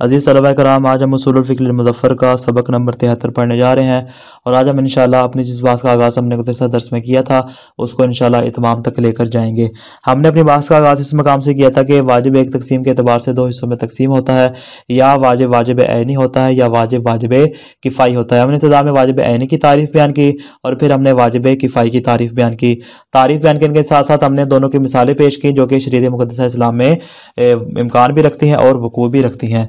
अजीज़ तलबा कराम आज हम उसूल फ़िक्र मुजफ़र का सबक नंबर तिहत्तर पढ़ने जा रहे हैं और आज हम इनशाला अपने जिस बात का आगाज़ हमने गुजशत दर्स में किया था उसको इनशाला इतमाम तक लेकर जाएंगे हमने अपनी बात का आगाज़ इस मकाम से किया था कि वाजिब एक तकसीम के अतबार से दो हिस्सों में तकसीम होता है या वाजिब वाजिब आनी होता है या वाजिब वाजिब किफ़ाई होता है हमने इंतजाम में वाजिब आनी की तारीफ़ बयान की और फिर हमने वाजिब किफ़ाई की तारीफ़ बयान की तारीफ़ बयान करने के साथ साथ हमने दोनों की मिसालें पेश की जो कि शरीर मुकदसा इस्लाम में इम्कान भी रखती हैं और वकूँ भी रखती हैं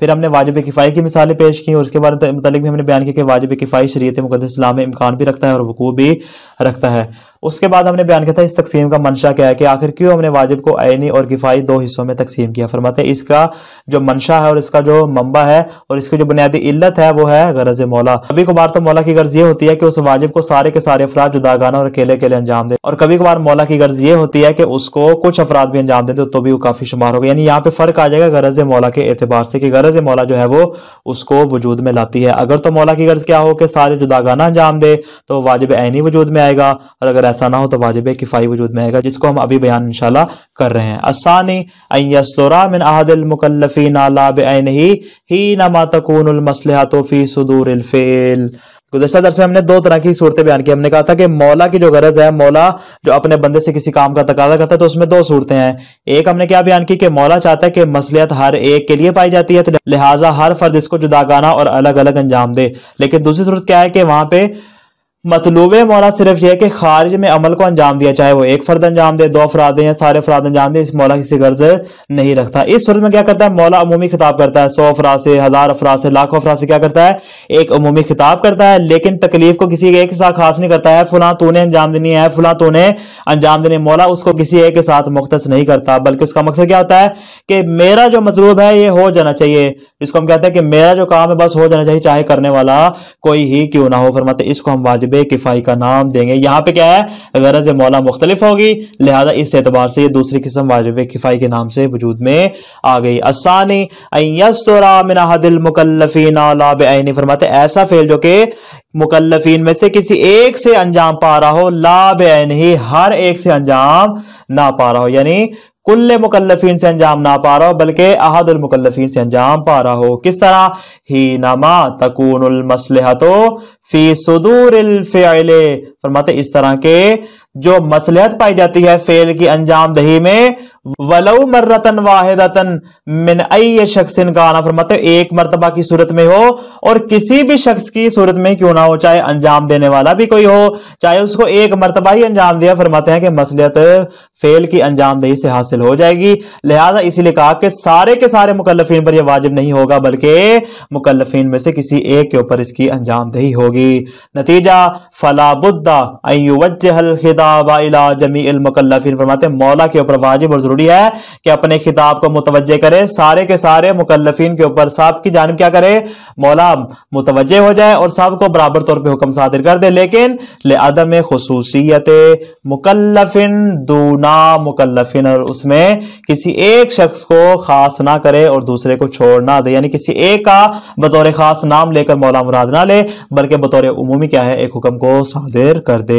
फिर हमने वाजिब किफ़ाई की मिसालें पेश की और उसके बारे में मतलब भी हमने बयान किया कि वाजिब किफ़ाई शरीत इस्लाम में इम्कान भी रखता है और वकूँ भी रखता है उसके बाद हमने बयान किया था इस तकसीम का मंशा क्या है कि आखिर क्यों हमने वाजिब को आयनी और किफ़ाई दो हिस्सों में तकसीम किया फरमाते इसका जो मंशा है और इसका जो मंबा है और इसकी जो बुनियादी इल्लत है वो है गरज मौला कभी कभार तो मौला की गर्ज ये होती है कि उस वाजिब को सारे के सारे अफराद जुदागाना और अकेले अकेले अंजाम दे और कभी कबार मौला की गर्ज ये होती है कि उसको कुछ अफराद भी अंजाम देते तो, तो भी वो काफ़ी शुमार होगा यानी यहाँ पे फ़र्क आ जाएगा गरज मौला के एतबार से कि गरज गर्ज मौला जो है वो उसको वजूद में लाती है अगर तो मौला की गर्ज क्या हो कि सारे जुदागाना अंजाम दे तो वाजिब ऐनी वजूद में आएगा और अगर ऐसा ना हो तो वाजिब किफ़ाई वजूद में आएगा जिसको हम अभी बयान इनशाला कर रहे हैं असानी अयसरा मिन आहदिलमकल्लफ़ी नालाब आइन ही ही नमा तकून मसलहतोफ़ी सदूर गुजशा दरस में हमने दो तरह की सूरतें बयान की हमने कहा था कि मौला की जो गरज है मौला जो अपने बंदे से किसी काम का तकाजा करता है तो उसमें दो सूरतें हैं एक हमने क्या बयान की कि मौला चाहता है कि मसलियत हर एक के लिए पाई जाती है तो लिहाजा हर फर्द इसको जुदागाना और अलग अलग अंजाम दे लेकिन दूसरी सूरत क्या है कि वहां पे मतलूब मौला सिर्फ यह कि खारिज में अमल को अंजाम दिया चाहे वो एक फर्द अंजाम दे दो अफराद या सारे अफराद अंजाम दे इस मौला किसी गर्ज नहीं रखता इस सूरत में क्या करता है मौला अमूमी खिताब करता है सौ अफराद से हज़ार अफराद से लाखों अफराद से क्या करता है एक अमूमी खिताब करता है लेकिन तकलीफ को किसी एक के साथ खास नहीं करता है फलां तो ने अंजाम देनी है फलां तो ने अंजाम देने मौला उसको किसी एक के साथ मुख्त नहीं करता बल्कि उसका मकसद क्या होता है कि मेरा जो मतलूब है ये हो जाना चाहिए इसको हम कहते हैं कि मेरा जो काम है बस हो जाना चाहिए चाहे करने वाला कोई ही क्यों ना हो फरमाते इसको हम वाजिब वाजिब किफ़ाई का नाम देंगे यहाँ पे क्या है गरज मौला मुख्तलिफ होगी लिहाजा इस एतबार से ये दूसरी किस्म वाजिब किफ़ाई के नाम से वजूद में आ गई आसानी फरमाते ऐसा फेल जो कि मुकल्लफीन में से किसी एक से अंजाम पा रहा हो लाबन ही हर एक से अंजाम ना पा रहा हो यानी कुल मुकल्लफिन से अंजाम ना पा रहा हो बल्कि अहदुल मुकल्लफिन से अंजाम पा रहा हो किस तरह ही नमा तकून मसलहतो फी सदूर फरमाते इस तरह के जो मसलहत पाई जाती है फेल की अंजाम दही में वलऊ मर्रतन वाहिदतन मिन अय शख्स का आना फरमाते एक मरतबा की सूरत में हो और किसी भी शख्स की सूरत में क्यों ना हो चाहे अंजाम देने वाला भी कोई हो चाहे उसको एक मरतबा ही अंजाम दिया फरमाते हैं कि मसलियत फेल की अंजाम दही से हासिल हो जाएगी लिहाजा इसीलिए कहा कि सारे के सारे मुकलफिन पर यह वाजिब नहीं होगा बल्कि मुकलफिन में से किसी एक के ऊपर इसकी अंजाम दही होगी नतीजा फलाबुद्द फरमाते मौला के ऊपर वाजिब और जरूरी है कि अपने खिताब को मुतवजे करे सारे के सारे मुकलफिन के ऊपर साहब की जान क्या करे मौला मुतवजे हो जाए और साहब को बराबर तौर पर हुक्म सादिर कर दे लेकिन ले अदम खसूसियत मुकलफिन दूना मुकलफिन और उसमें किसी एक शख्स को खास ना करे और दूसरे को छोड़ ना दे यानी किसी एक का बतौर खास नाम लेकर मौला मुराद ना ले बल्कि बतौर उमूमी क्या है एक हुक्म को सादिर कर दे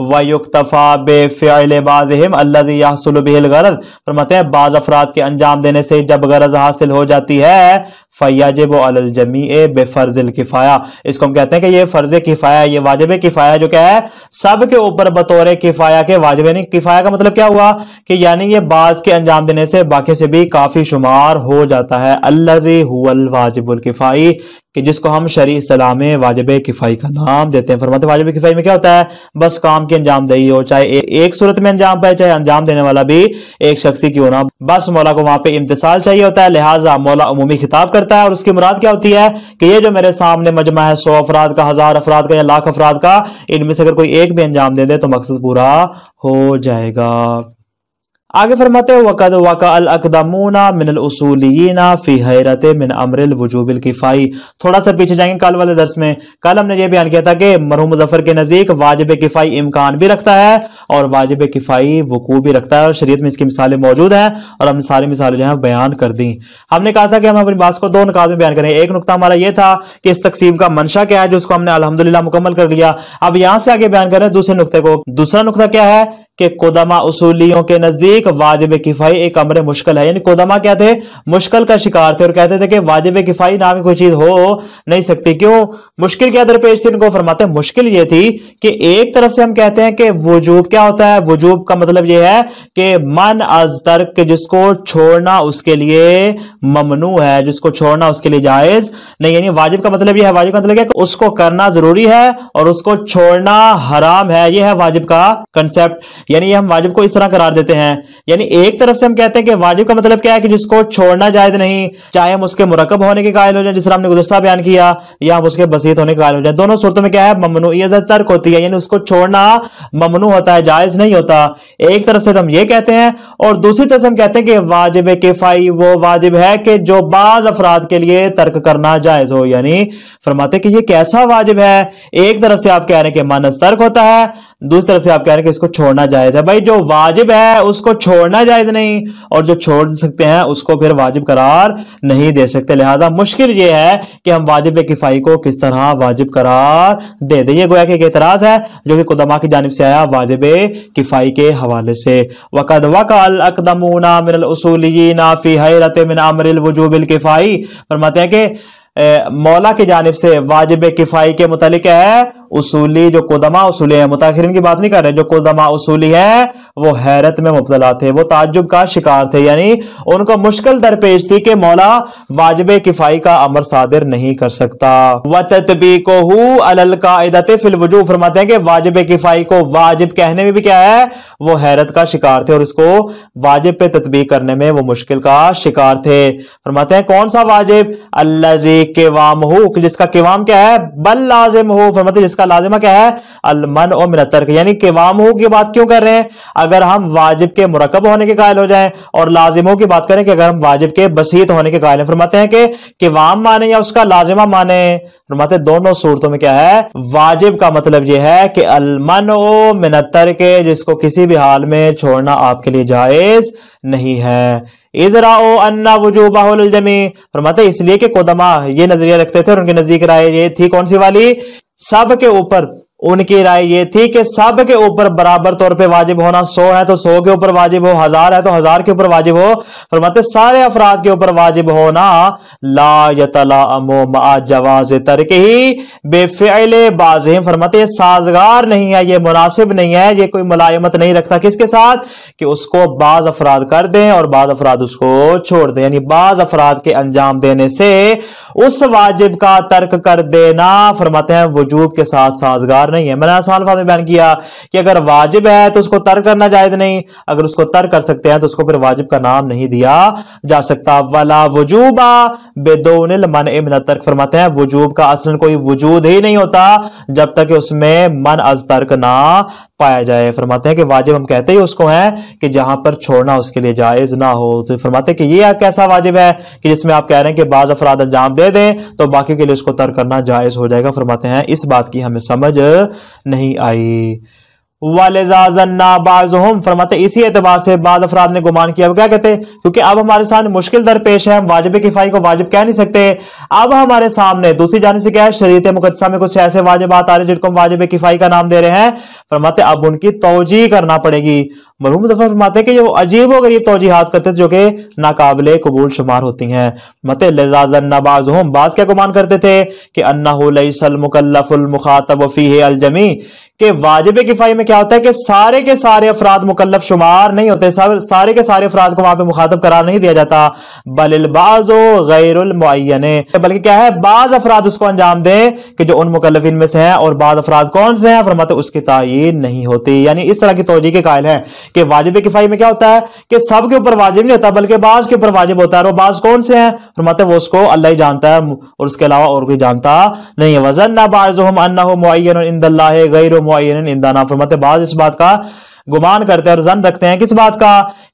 वयुक्तफ़ा बेफ़िल बाज़म अल्लासल गरज फरमाते हैं बाज़ अफराद के अंजाम देने से जब गरज हासिल हो जाती है फ़ैजब अलजमी ए बेफ़र्ज़ किफ़ाया इसको हम कहते हैं कि ये फ़र्ज़ किफ़ाया ये वाजब किफ़ाया जो क्या है सब के ऊपर बतौर किफ़ाया के वाजब नहीं किफ़ाया का मतलब क्या हुआ कि यानी ये बाज़ के अंजाम देने से बाकी से भी काफ़ी शुमार हो जाता है अल्लाजी हुआ वाजिबुल किफ़ाई कि जिसको हम शरी सलाम वाजब किफ़ाई का नाम देते हैं फरमाते वाजब किफ़ाई में क्या होता है बस काम की अंजाम दही हो चाहे ए, एक सूरत में अंजाम पाए चाहे अंजाम देने वाला भी एक शख्स क्यों ना बस मौला को वहां पे इम्तसाल चाहिए होता है लिहाजा मौला अमूमी खिताब करता है और उसकी मुराद क्या होती है कि ये जो मेरे सामने मजमा है सौ अफराद का हज़ार अफराद का या लाख अफराद का इनमें से अगर कोई एक भी अंजाम दे दे तो मकसद पूरा हो जाएगा आगे फरमाते वक़द वक़ा अल अकदमूना मिनसूलियना फ़ी हैरत मिन अमरिल वजूबिल किफ़ाई थोड़ा सा पीछे जाएंगे कल वाले दर्स में कल हमने ये बयान किया था कि मरहूम मुजफ्फर के नज़दीक वाजब किफ़ाई इम्कान भी रखता है और वाजब किफ़ाई वकू भी रखता है और शरीत में इसकी मिसालें मौजूद हैं और हमने सारी मिसालें जो हैं बयान कर दी हमने कहा था कि हम अपनी बात को दो नकात में बयान करें एक नुकता हमारा ये था कि इस तकसीम का मंशा क्या है जो उसको हमने अलहमदिल्ला मुकम्मल कर लिया अब यहाँ से आगे बयान करें दूसरे नुकते को दूसरा नुकता क्या है कि कोदमा उसूलियों के नजदीक वाजिब किफाई एक अमर मुश्किल है यानी कोदमा क्या थे मुश्किल का शिकार थे और कहते थे कि वाजिब किफाई नाम की कोई चीज हो नहीं सकती क्यों मुश्किल क्या दरपेश थी इनको फरमाते मुश्किल ये थी कि एक तरफ से हम कहते हैं कि वजूब क्या होता है वजूब का मतलब यह है कि मन अज तर्क जिसको छोड़ना उसके लिए ममनू है जिसको छोड़ना उसके लिए जायज नहीं यानी वाजिब का मतलब यह है वाजिब का मतलब है उसको करना जरूरी है और उसको छोड़ना हराम है यह है वाजिब का कंसेप्ट यानी हम वाजिब को इस तरह करार देते हैं यानी एक तरफ से हम कहते हैं कि वाजिब का मतलब क्या है कि जिसको छोड़ना जायज नहीं चाहे हम उसके मुरकब होने के कायल हो जाए जिस हमने गुजस्ता बयान किया या हम उसके बसीत होने के कायल हो जाए दोनों सूरतों में क्या है ममनूत तर्क होती है यानी उसको छोड़ना ममनू होता है जायज नहीं होता एक तरफ से तो हम ये कहते हैं और दूसरी तरफ से हम कहते हैं कि वाजिब किफाई वो वाजिब है कि जो बाज अफराद के लिए तर्क करना जायज हो यानी फरमाते कि ये कैसा वाजिब है एक तरफ से आप कह रहे हैं कि मानस तर्क होता है दूसरी तरफ से आप कह रहे हैं कि इसको छोड़ना जायज़ है भाई जो वाजिब है उसको छोड़ना जायज़ नहीं और जो छोड़ सकते हैं उसको फिर वाजिब करार नहीं दे सकते लिहाजा मुश्किल ये है कि हम वाजिब किफ़ाई को किस तरह वाजिब करार दे दें यह गोया के एक एतराज़ है जो कि कुदमा की जानब से आया वाजिब किफ़ाई के हवाले से वक़द वक़ल अकदमूना मिनलसूली नाफ़ी हैरत मिन अमर वजूबिल किफ़ाई फरमाते हैं कि मौला की जानब से वाजिब किफ़ाई के मुतलिक है उसूली जो कोदमा उसूली है मुताखिर की बात नहीं कर रहे जो कोदमा उसूली है वो हैरत में मुबतला थे वो ताजुब का शिकार थे यानी उनको मुश्किल दरपेश थी कि मौला वाजब किफाई का अमर सादिर नहीं कर सकता व ततबी को फिलवजू फरमाते हैं कि वाजब किफाई को वाजिब कहने में भी क्या है वो हैरत का शिकार थे और इसको वाजिब पे तदबी करने में वो मुश्किल का शिकार थे फरमाते हैं कौन सा वाजिब अल्लाजी के वाम हो जिसका केवाम क्या है बल लाजिम हो फरमाते जिसका इसका लाजिमा क्या है अलमन और मिनतर्क यानी हो की बात क्यों कर रहे हैं अगर हम वाजिब के मुरकब होने के कायल हो जाए और लाजिम हो की बात करें कि अगर हम वाजिब के बसीत होने के कायल फरमाते हैं कि केवाम माने या उसका लाजिमा माने फरमाते दोनों सूरतों में क्या है वाजिब का मतलब यह है कि अलमन ओ मिनतर के जिसको किसी भी हाल में छोड़ना आपके लिए जायज नहीं है इजराओ अन्ना वजूबाहुलजमी फरमाते इसलिए कि कोदमा ये नजरिया रखते थे और उनके नजदीक राय ये थी कौन सी वाली सब के ऊपर उनकी राय ये थी कि सब के ऊपर बराबर तौर पे वाजिब होना सौ है तो सौ के ऊपर वाजिब हो हजार है तो हजार के ऊपर वाजिब हो फरमाते सारे अफराद के ऊपर वाजिब होना ला यतला जवाज तरक ही बेफिल बाजिम फरमाते ये साजगार नहीं है ये मुनासिब नहीं है ये कोई मुलायमत नहीं रखता किसके साथ कि उसको बाज अफराद कर दें और बाज अफराद उसको छोड़ दें यानी बाज अफराद के अंजाम देने से उस वाजिब का तर्क कर देना फरमाते हैं वजूब के साथ साजगार नहीं है मैंने आसान फाद में बयान किया कि अगर वाजिब है तो उसको तर्क करना जायज नहीं अगर उसको तर्क कर सकते हैं तो उसको फिर वाजिब का नाम नहीं दिया जा सकता वाला वजूबा बेदोनिल मन ए इमन तर्क फरमाते हैं वजूब का असल कोई वजूद ही नहीं होता जब तक उसमें मन अज तर्क ना पाया जाए फरमाते हैं कि वाजिब हम कहते ही उसको हैं कि जहां पर छोड़ना उसके लिए जायज ना हो तो फरमाते कि ये कैसा वाजिब है कि जिसमें आप कह रहे हैं कि बाज अफराद अंजाम दे दें तो बाकी के लिए उसको तर्क करना जायज हो जाएगा फरमाते हैं इस बात की हमें समझ नहीं आई फरमाते इसी एतबार से बाद अफराद ने गुमान किया अब क्या कहते क्योंकि अब हमारे सामने मुश्किल दरपेश है हम वाजिब किफाई को वाजिब कह नहीं सकते अब हमारे सामने दूसरी जाने से क्या है शरीत मुकदसा में कुछ ऐसे वाजिबात आ रहे हैं जिनको हम वाजिब किफाई का नाम दे रहे हैं फरमाते अब उनकी तोजी करना पड़ेगी मरहूम मुजफ्फर फरमाते कि वो अजीब व गरीब तोजीहत करते थे जो कि नाकबले कबूल शुमार होती हैं मत लजाजन्ना बाज़म बाज क्या गुमान करते थे कि अन्ना सलमुकल्लफुल मुखातब फ़ी अलजमी कि वाजिब किफाई में क्या होता है कि सारे के सारे अफराद मुकलफ शुमार नहीं होते सारे के सारे अफराद को वहां पर मुखातब करार नहीं दिया जाता बलिलबाजो गैरमुन बल्कि क्या है बाज अफराद उसको अंजाम दें कि जो उन मुकलफिन में से हैं और बाद अफराद कौन से हैं फरमाते उसकी तयन नहीं होती यानी इस तरह की तोजी के कायल है कि वाजिब किफाई में क्या होता है कि सब के ऊपर वाजिब नहीं होता बल्कि बाज के ऊपर वाजिब होता है और बाज कौन से हैं फरमाते वो उसको अल्लाह ही जानता है और उसके अलावा और कोई जानता नहीं है वजन ना बाज हम अन्ना मुन इंदल्ला गैर मुन इंदाना फरमाते बाज इस बात का गुमान करते हैं और जन रखते हैं किस बात का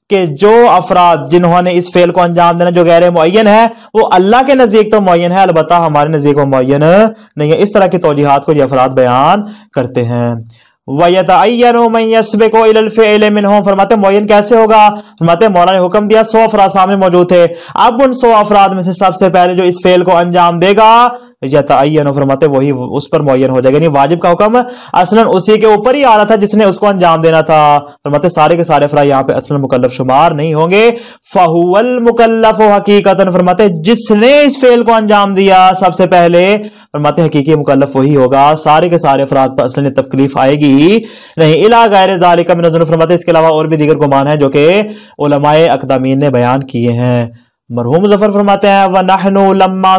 कि जो अफराद जिन्होंने इस फेल को अंजाम देना जो गैर मुन है वो अल्लाह के नज़दीक तो मुन है अलबत् हमारे नज़दीक वो मुन नहीं है इस तरह की तोजीहत को ये अफराद बयान करते हैं फरमाते मोयन कैसे होगा फरमाते मौला ने हुक्म दिया सौ अफराद सामने मौजूद थे अब उन सौ अफराद में से सबसे पहले जो इस फेल को अंजाम देगा या तो फरमाते वही उस पर मुयन हो जाएगा यानी वाजिब का हुक्म असलन उसी के ऊपर ही आ रहा था जिसने उसको अंजाम देना था फरमाते सारे के सारे फरा यहाँ पे असलन मुकल्लफ शुमार नहीं होंगे फहुअल मुकल्लफ हकीकतन फरमाते जिसने इस फेल को अंजाम दिया सबसे पहले फरमाते हकीकी मुकल्लफ वही होगा सारे के सारे अफराद पर असलन तकलीफ आएगी नहीं इला गैर जालिका में फरमाते इसके अलावा और भी दीगर गुमान है जो कि उलमाए अकदामीन ने बयान किए हैं मरहूम जफर फरमाते हैं व नहनो लम्मा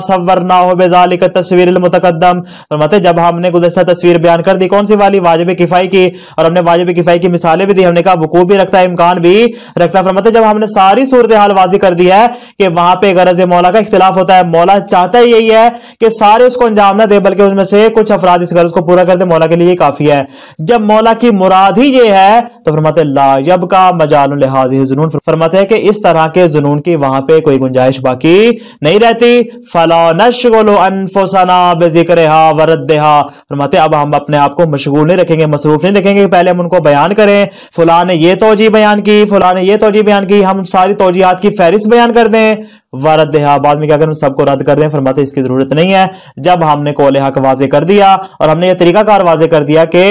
ना हो बेजालिक तस्वीर मुतकदम फरमाते जब हमने गुजस्ता तस्वीर बयान कर दी कौन सी वाली वाजिब किफ़ाई की और हमने वाजिब किफ़ाई की मिसालें भी दी हमने कहा वकूफ भी रखता है इम्कान भी रखता है फरमाते जब हमने सारी सूरत हाल वाजी कर दी है कि वहां पर गरज मौला का इख्तिलाफ होता है मौला चाहता यही है कि सारे उसको अंजाम ना दे बल्कि उनमें से कुछ अफराद इस गरज को पूरा कर दे मौला के लिए काफ़ी है जब मौला की मुराद ही ये है तो फरमाते लाजब का मजाल लिहाज जुनून फरमाते हैं कि इस तरह के जुनून की वहां पर कोई गुंजाइश बाकी नहीं रहती फला नशगुलो अनफोसाना बेजिक्र वरद फरमाते अब हम अपने आप को मशगूल नहीं रखेंगे मसरूफ नहीं रखेंगे पहले हम उनको बयान करें फुला ने यह तोजी बयान की फुला ने यह तोजी बयान की हम सारी तोजियात की फहरिस्त बयान कर दें वारद बाद में क्या करें सबको रद्द कर दें फरमाते इसकी जरूरत नहीं है जब हमने कौल हक वाजे कर दिया और हमने यह तरीकाकार वाजे कर दिया कि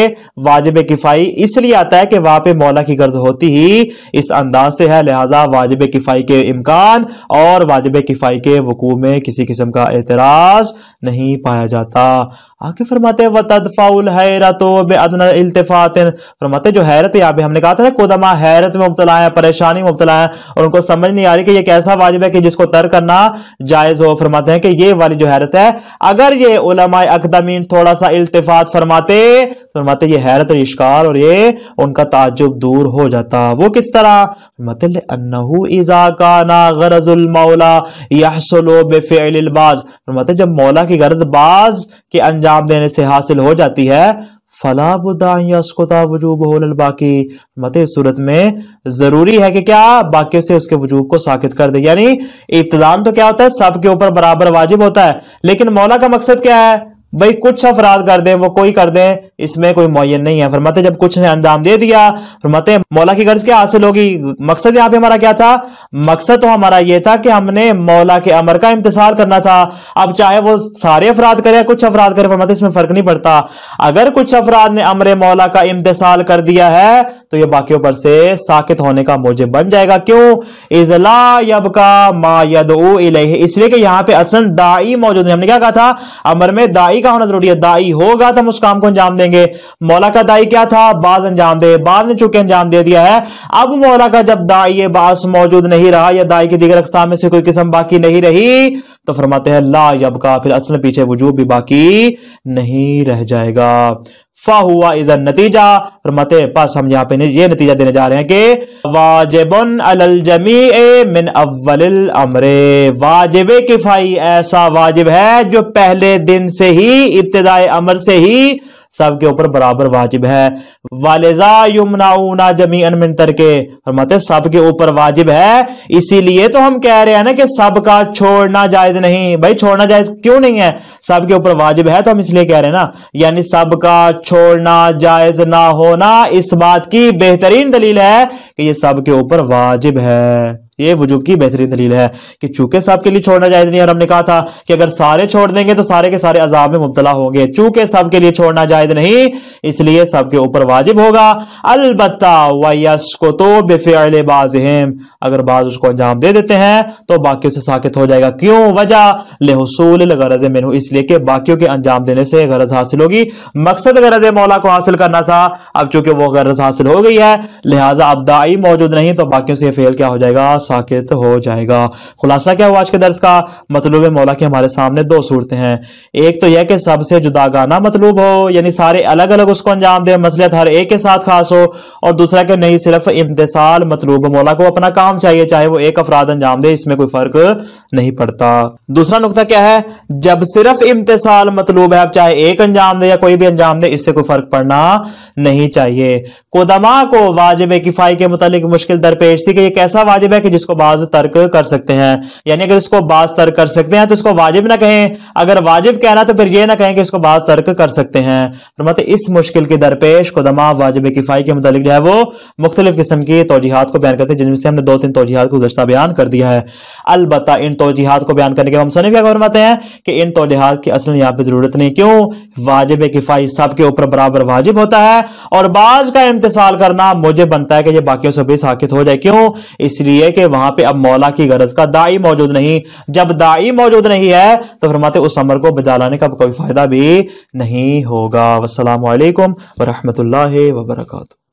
वाजिब किफाई इसलिए आता है कि वहां पे मौला की गर्ज होती ही इस अंदाज से है लिहाजा वाजिब किफाई के इम्कान और वाजिब किफाई के वकू में किसी किस्म का एतराज नहीं पाया जाता आके फरमाते व तदफाउल हैरत इल्तफात फरमाते जो हैरत यहाँ पे हमने कहा था ना कोदमा हैरत में मुबतला है परेशानी मुबतला है और उनको समझ नहीं आ रही कि यह कैसा वाजिब है कि जिसको तर करना जायज़ हो फरमाते हैं कि ये वाली जो हैरत है अगर ये उलमा अकदमीन थोड़ा सा इल्तफात फरमाते फरमाते ये हैरत और इश्कार और ये उनका ताजुब दूर हो जाता वो किस तरह फरमाते फरमाते जब मौला की गर्द बाज के अंजाम देने से हासिल हो जाती है फलाबुदाता वजूब बाकी मत सूरत में जरूरी है कि क्या बाकी से उसके वजूब को साकित कर दे यानी इब्तदान तो क्या होता है सबके ऊपर बराबर वाजिब होता है लेकिन मौला का मकसद क्या है भाई कुछ अफराद कर दें वो कोई कर दें इसमें कोई मुयन नहीं है फरमाते जब कुछ ने अंजाम दे दिया फरमाते मौला की गर्ज क्या हासिल होगी मकसद यहाँ पे हमारा क्या था मकसद तो हमारा ये था कि हमने मौला के अमर का इंतजार करना था अब चाहे वो सारे अफराद करे कुछ अफराद करे फरमाते इसमें फर्क नहीं पड़ता अगर कुछ अफराद ने अमर मौला का इम्तसाल कर दिया है तो ये बाकी पर से साकित होने का मोजे बन जाएगा क्यों इजला यब का मा इसलिए कि यहाँ पे असन दाई मौजूद है हमने क्या कहा था अमर में दाई दाई का होना जरूरी है दाई होगा तो हम उस काम को अंजाम देंगे मौला का दाई क्या था बाद अंजाम दे बाद ने चुके अंजाम दे दिया है अब मौला का जब दाई बास मौजूद नहीं रहा या दाई के दीगर अकसाम में से कोई किस्म बाकी नहीं रही तो फरमाते हैं ला यब का फिर असल पीछे वजूब भी बाकी नहीं रह जाएगा फा हुआ इज नतीजा और मत पास हम यहाँ पे ये नतीजा देने जा रहे हैं कि वाजिबन अल जमी ए मिन अव्वल अमरे वाजिब किफाई ऐसा वाजिब है जो पहले दिन से ही इब्तदाई अमर से ही सबके ऊपर बराबर वाजिब है वालेजा ऊना जमी अनमिन तरके फरमाते सबके ऊपर वाजिब है इसीलिए तो हम कह रहे हैं ना कि सबका छोड़ना जायज नहीं भाई छोड़ना जायज क्यों नहीं है सबके ऊपर वाजिब है तो हम इसलिए कह रहे हैं ना यानी सबका छोड़ना जायज ना होना इस बात की बेहतरीन दलील है कि ये सबके ऊपर वाजिब है ये वजूब की बेहतरीन दलील है कि चूके सब के लिए छोड़ना जायज़ नहीं और हमने कहा था कि अगर सारे छोड़ देंगे तो सारे के सारे अजाब में मुबतला होंगे चूके सब के लिए छोड़ना जायज़ नहीं इसलिए सबके ऊपर वाजिब होगा अलबत् वो तो बेफेल बाजहम अगर बाज उसको अंजाम दे देते हैं तो बाकी उसे साकित हो जाएगा क्यों वजह लेहसूल गरज मेनू इसलिए कि बाकी के अंजाम देने से गरज हासिल होगी मकसद गरज मौला को हासिल करना था अब चूंकि वो गरज हासिल हो गई है लिहाजा अब दाई मौजूद नहीं तो बाकी से फेल क्या हो जाएगा साकित हो जाएगा खुलासा क्या हुआ आज के दर्ज का मतलूब मौला के हमारे सामने दो सूरते हैं एक तो यह कि सबसे जुदा गाना मतलूब हो यानी सारे अलग अलग उसको अंजाम दे मसलियत हर एक के साथ खास हो और दूसरा कि नहीं सिर्फ इम्तसाल मतलूब मौला को अपना काम चाहिए चाहे वो एक अफराद अंजाम दे इसमें कोई फर्क नहीं पड़ता दूसरा नुकता क्या है जब सिर्फ इम्तसाल मतलूब है चाहे एक अंजाम दे या कोई भी अंजाम दे इससे कोई फर्क पड़ना नहीं चाहिए कोदमा को वाजिब किफाई के मुतालिक मुश्किल दरपेश थी कि यह कैसा वाजिब है कि इसको बाज तर्क कर सकते हैं यानी अगर इसको बाज तर्क कर सकते हैं तो इसको वाजिब ना कहें अगर वाजिब कहना तो फिर यह ना कहें कि इसको बाज तर्क कर सकते हैं फरमाते इस मुश्किल के दरपेश को दमा वाजिब किफाई के मुतालिक जो है वो मुख्तलिफ किस्म की तोजीहत को बयान करते हैं जिनमें से हमने दो तीन तोजीहत को गुजशत बयान कर दिया है अलबत् इन तोजीहत को बयान करने के हम सुनिफ क्या फरमाते हैं कि इन तोजीहत की असल यहाँ पर जरूरत नहीं क्यों वाजिब किफाई सबके ऊपर बराबर वाजिब होता है और बाज का इम्तसाल करना मुझे बनता है कि ये बाकियों से भी साकित हो जाए क्यों इसलिए कि वहां पे अब मौला की गरज का दाई मौजूद नहीं जब दाई मौजूद नहीं है तो फरमाते उस अमर को बजा लाने का कोई फायदा भी नहीं होगा वसलम वरहमत ला वरकू